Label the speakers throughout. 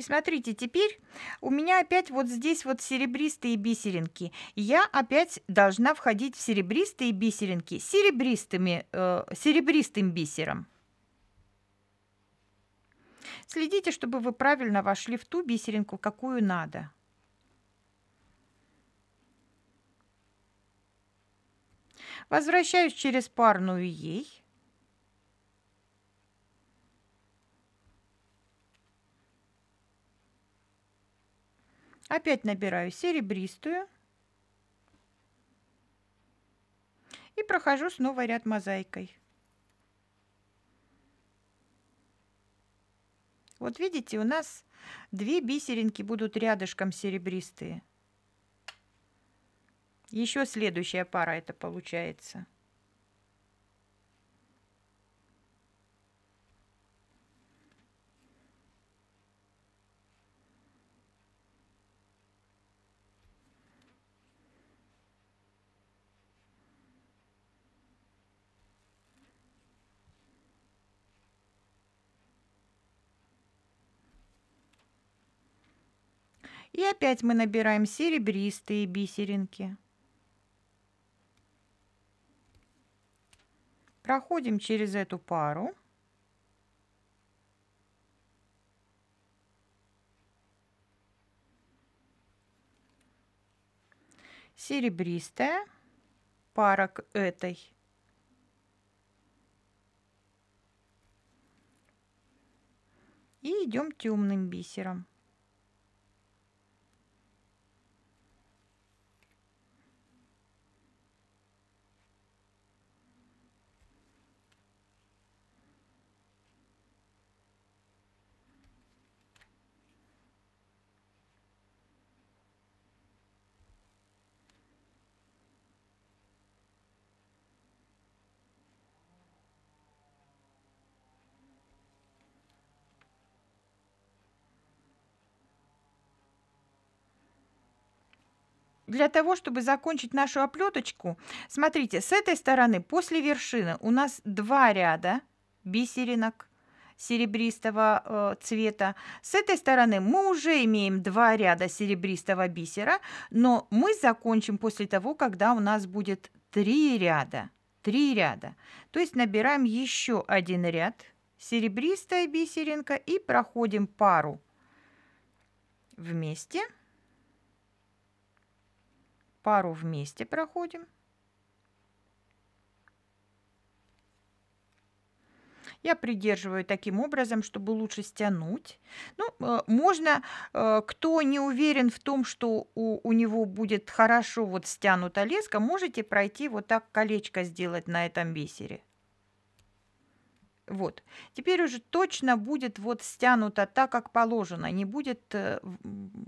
Speaker 1: И смотрите, теперь у меня опять вот здесь вот серебристые бисеринки. Я опять должна входить в серебристые бисеринки серебристыми, э, серебристым бисером. Следите, чтобы вы правильно вошли в ту бисеринку, какую надо. Возвращаюсь через парную ей. Опять набираю серебристую. И прохожу снова ряд мозаикой. Вот видите, у нас две бисеринки будут рядышком серебристые. Еще следующая пара это получается. И опять мы набираем серебристые бисеринки. Проходим через эту пару. Серебристая пара к этой. И идем темным бисером. для того, чтобы закончить нашу оплеточку, смотрите, с этой стороны после вершины у нас два ряда бисеринок серебристого э, цвета. С этой стороны мы уже имеем два ряда серебристого бисера, но мы закончим после того, когда у нас будет три ряда. Три ряда. То есть набираем еще один ряд серебристая бисеринка и проходим пару вместе – пару вместе проходим. Я придерживаю таким образом, чтобы лучше стянуть. Ну, э, можно, э, кто не уверен в том, что у, у него будет хорошо вот стянута леска, можете пройти вот так колечко сделать на этом бисере. Вот. Теперь уже точно будет вот стянуто так, как положено, не будет э,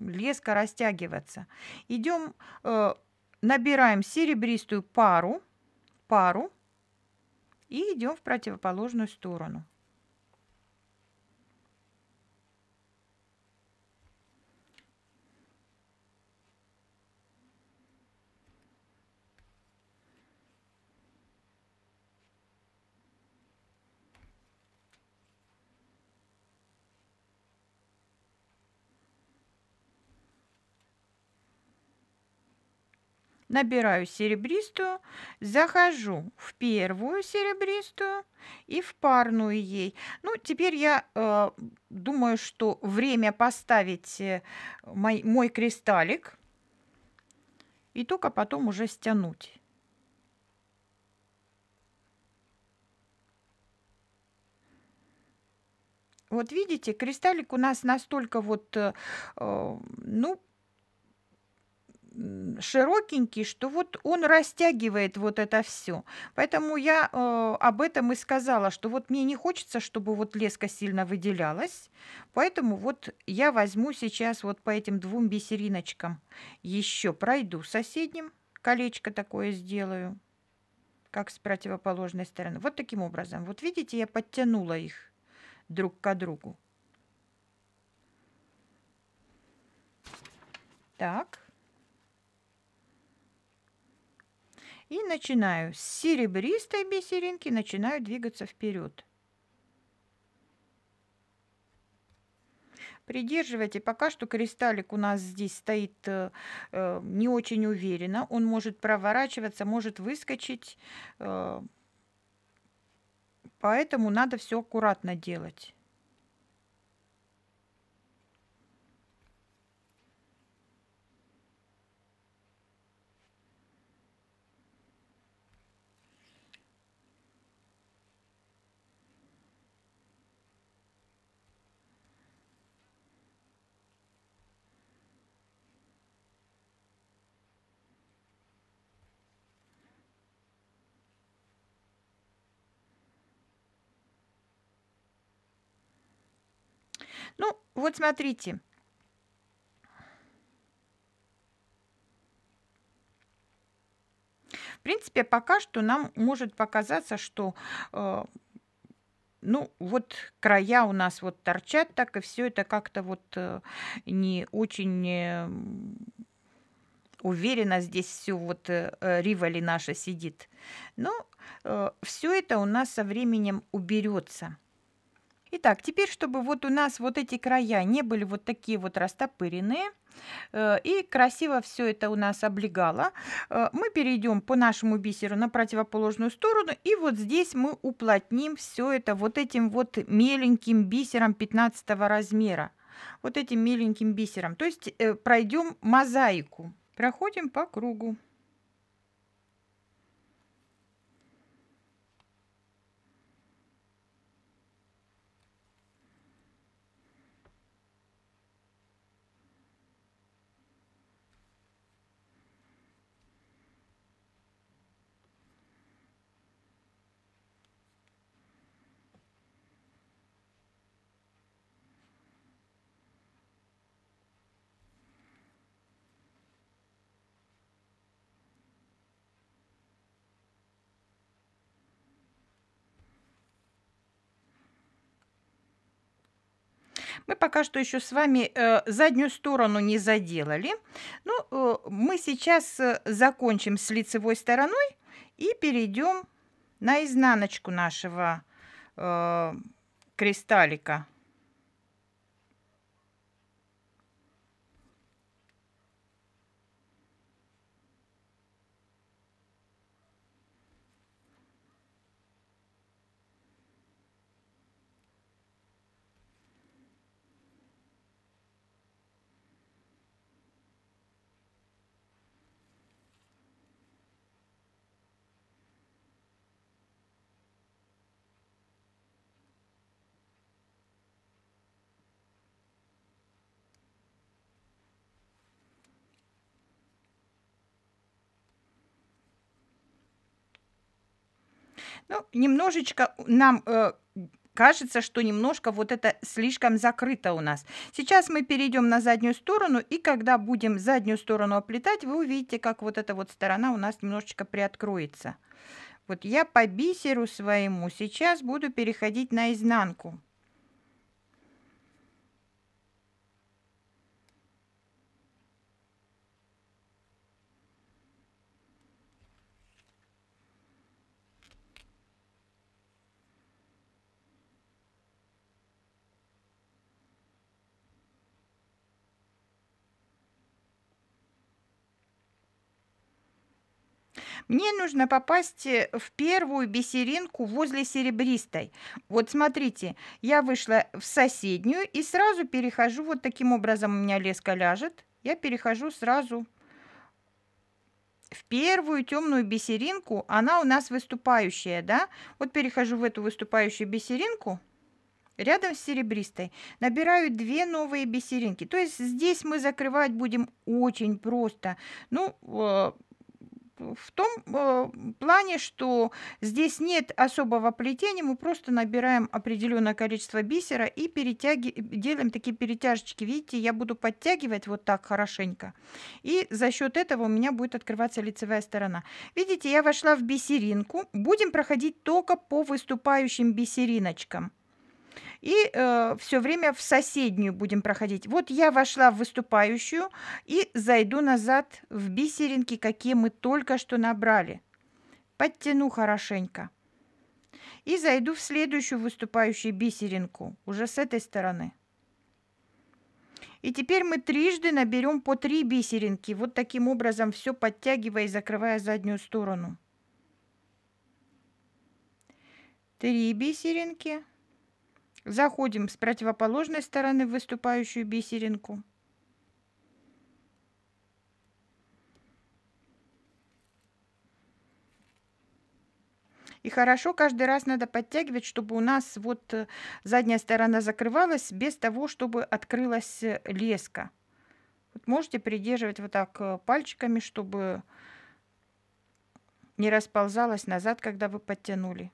Speaker 1: леска растягиваться. Идем, э, набираем серебристую пару, пару и идем в противоположную сторону. набираю серебристую, захожу в первую серебристую и в парную ей. Ну, теперь я э, думаю, что время поставить э, мой, мой кристаллик и только потом уже стянуть. Вот видите, кристаллик у нас настолько вот, э, э ну, широкенький, что вот он растягивает вот это все. Поэтому я э, об этом и сказала, что вот мне не хочется, чтобы вот леска сильно выделялась. Поэтому вот я возьму сейчас вот по этим двум бисериночкам еще пройду соседним, колечко такое сделаю, как с противоположной стороны. Вот таким образом. Вот видите, я подтянула их друг к другу. Так. и начинаю с серебристой бисеринки, начинаю двигаться вперед. Придерживайте, пока что кристаллик у нас здесь стоит э, э не очень уверенно, он может проворачиваться, может выскочить, э, поэтому надо все аккуратно делать. Вот смотрите. В принципе, пока что нам может показаться, что э, ну вот края у нас вот торчат так, и все это как-то вот э, не очень э, уверенно здесь все вот э, Ривали наша сидит. Но ну, все это у нас со временем уберется. Итак, теперь, чтобы вот у нас вот эти края не были вот такие вот растопыренные, э, и красиво все это у нас облегало. Э, мы перейдем по нашему бисеру на противоположную сторону. И вот здесь мы уплотним все это вот этим вот меленьким бисером 15 размера. Вот этим меленьким бисером. То есть э, пройдем мозаику. Проходим по кругу. мы пока что еще с вами э, заднюю сторону не заделали. Но ну, э, мы сейчас э, закончим с лицевой стороной и перейдем на изнаночку нашего кристаллика. Ну, немножечко нам э, кажется, что немножко вот это слишком закрыто у нас. Сейчас мы перейдем на заднюю сторону, и когда будем заднюю сторону оплетать, вы увидите, как вот эта вот сторона у нас немножечко приоткроется. Вот я по бисеру своему сейчас буду переходить на изнанку. Мне нужно попасть э, в первую бисеринку возле серебристой. Вот смотрите, я вышла в соседнюю и сразу перехожу, вот таким образом у меня леска ляжет, я перехожу сразу в первую темную бисеринку, она у нас выступающая, да? Вот перехожу в эту выступающую бисеринку, рядом с серебристой набираю две новые бисеринки. То есть здесь мы закрывать будем очень просто. Ну, э, в том э, плане, что здесь нет особого плетения, мы просто набираем определенное количество бисера и перетяги, делаем такие перетяжечки. Видите, я буду подтягивать вот так хорошенько. И за счет этого у меня будет открываться лицевая сторона. Видите, я вошла в бисеринку. Будем проходить только по выступающим бисериночкам и э, все время в соседнюю будем проходить. Вот я вошла в выступающую и зайду назад в бисеринки, какие мы только что набрали. Подтяну хорошенько. И зайду в следующую выступающую бисеринку, уже с этой стороны. И теперь мы трижды наберем по три бисеринки, вот таким образом все подтягивая и закрывая заднюю сторону. Три бисеринки. Заходим с противоположной стороны в выступающую бисеринку. И хорошо каждый раз надо подтягивать, чтобы у нас вот э, задняя сторона закрывалась без того, чтобы открылась э, леска. Вот можете придерживать вот так э, пальчиками, чтобы не расползалась назад, когда вы подтянули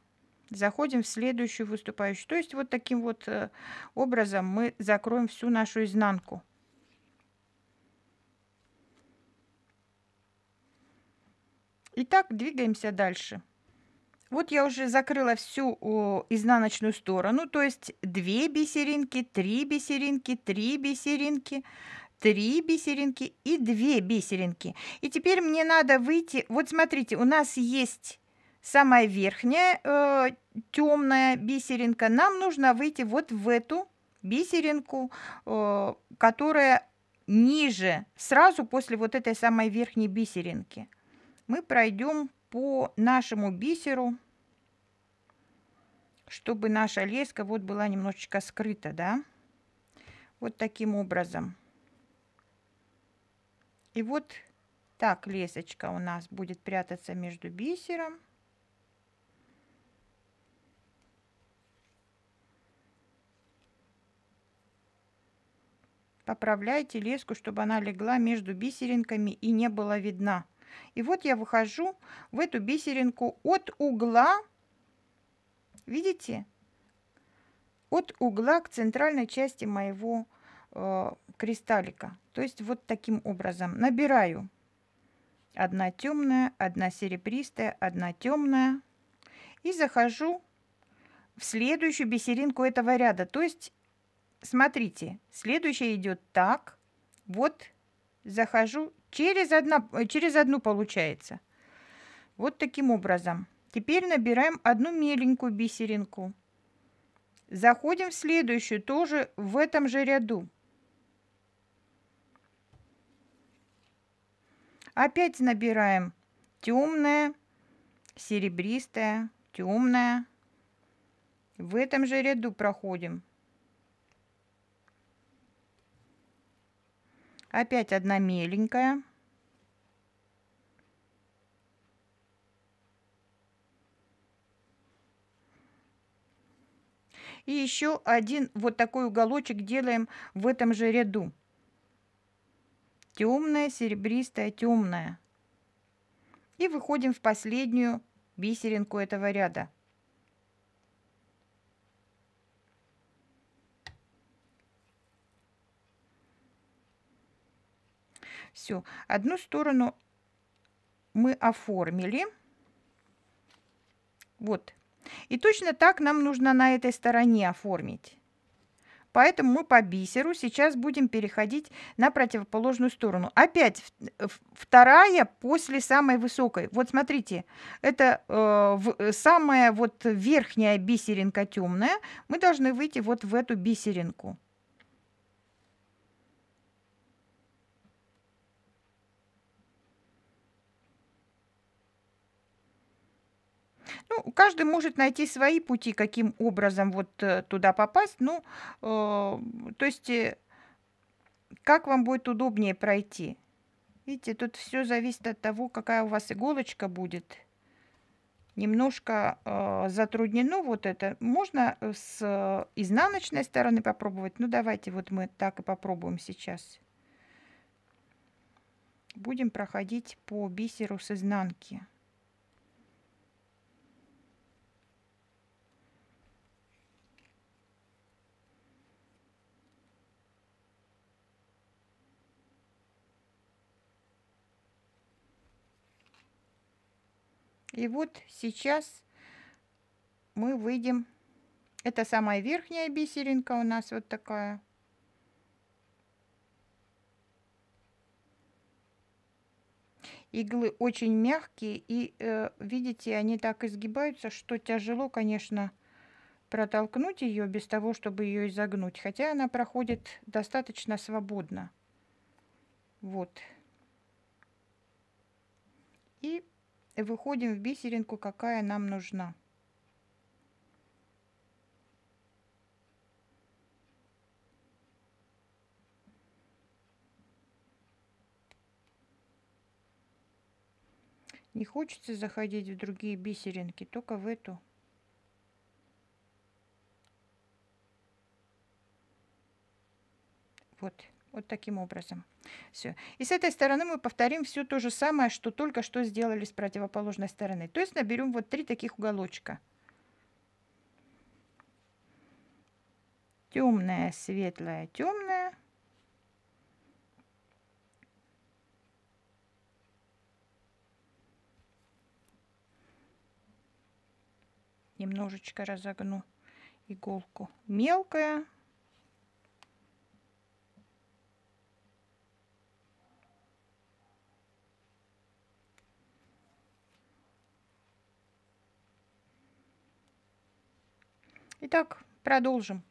Speaker 1: заходим в следующую выступающую. То есть вот таким вот э, образом мы закроем всю нашу изнанку. Итак, двигаемся дальше. Вот я уже закрыла всю о, изнаночную сторону, то есть 2 бисеринки, 3 бисеринки, 3 бисеринки, 3 бисеринки и 2 бисеринки. И теперь мне надо выйти, вот смотрите, у нас есть самая верхняя э, темная бисеринка, нам нужно выйти вот в эту бисеринку, э, которая ниже, сразу после вот этой самой верхней бисеринки. Мы пройдем по нашему бисеру, чтобы наша леска вот была немножечко скрыта, да. Вот таким образом. И вот так лесочка у нас будет прятаться между бисером. Поправляйте леску, чтобы она легла между бисеринками и не была видна. И вот я выхожу в эту бисеринку от угла, видите, от угла к центральной части моего э, кристаллика. То есть вот таким образом набираю. Одна темная, одна серебристая, одна темная. И захожу в следующую бисеринку этого ряда. То есть смотрите, следующее идет так. Вот захожу через, одна, э, через одну получается. Вот таким образом. Теперь набираем одну меленькую бисеринку. Заходим в следующую, тоже в этом же ряду. Опять набираем темная, серебристая, темная. В этом же ряду проходим. опять одна меленькая и еще один вот такой уголочек делаем в этом же ряду темная серебристая темная и выходим в последнюю бисеринку этого ряда Все, одну сторону мы оформили. Вот. И точно так нам нужно на этой стороне оформить. Поэтому мы по бисеру сейчас будем переходить на противоположную сторону. Опять вторая после самой высокой. Вот смотрите, это э, самая вот верхняя бисеринка темная. Мы должны выйти вот в эту бисеринку. Ну, каждый может найти свои пути, каким образом вот э, туда попасть. Ну, э, то есть, э, как вам будет удобнее пройти? Видите, тут все зависит от того, какая у вас иголочка будет. Немножко э, затруднено вот это. Можно э, с э, изнаночной стороны попробовать. Ну, давайте вот мы так и попробуем сейчас. Будем проходить по бисеру с изнанки. И вот сейчас мы выйдем. Это самая верхняя бисеринка у нас вот такая. Иглы очень мягкие, и э, видите, они так изгибаются, что тяжело, конечно, протолкнуть ее без того, чтобы ее изогнуть. Хотя она проходит достаточно свободно. Вот. И и выходим в бисеринку, какая нам нужна. Не хочется заходить в другие бисеринки, только в эту. Вот. Вот таким образом. Все. И с этой стороны мы повторим все то же самое, что только что сделали с противоположной стороны. То есть наберем вот три таких уголочка. Темная, светлая, темная. Немножечко разогну иголку. Мелкая. Итак, продолжим.